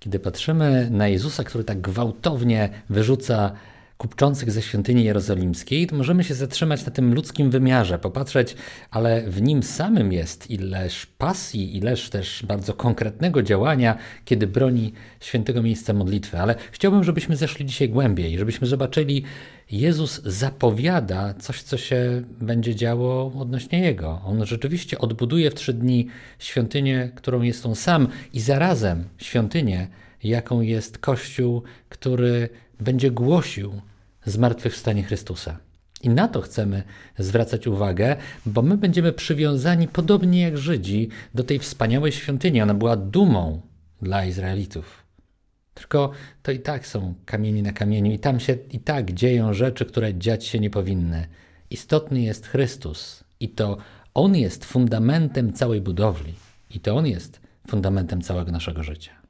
Kiedy patrzymy na Jezusa, który tak gwałtownie wyrzuca kupczących ze świątyni jerozolimskiej, to możemy się zatrzymać na tym ludzkim wymiarze, popatrzeć, ale w nim samym jest ileż pasji, ileż też bardzo konkretnego działania, kiedy broni świętego miejsca modlitwy. Ale chciałbym, żebyśmy zeszli dzisiaj głębiej, żebyśmy zobaczyli, Jezus zapowiada coś, co się będzie działo odnośnie Jego. On rzeczywiście odbuduje w trzy dni świątynię, którą jest On sam i zarazem świątynię, jaką jest Kościół, który będzie głosił zmartwychwstanie Chrystusa. I na to chcemy zwracać uwagę, bo my będziemy przywiązani, podobnie jak Żydzi, do tej wspaniałej świątyni. Ona była dumą dla Izraelitów. Tylko to i tak są kamienie na kamieniu, i tam się i tak dzieją rzeczy, które dziać się nie powinny. Istotny jest Chrystus, i to On jest fundamentem całej budowli, i to On jest fundamentem całego naszego życia.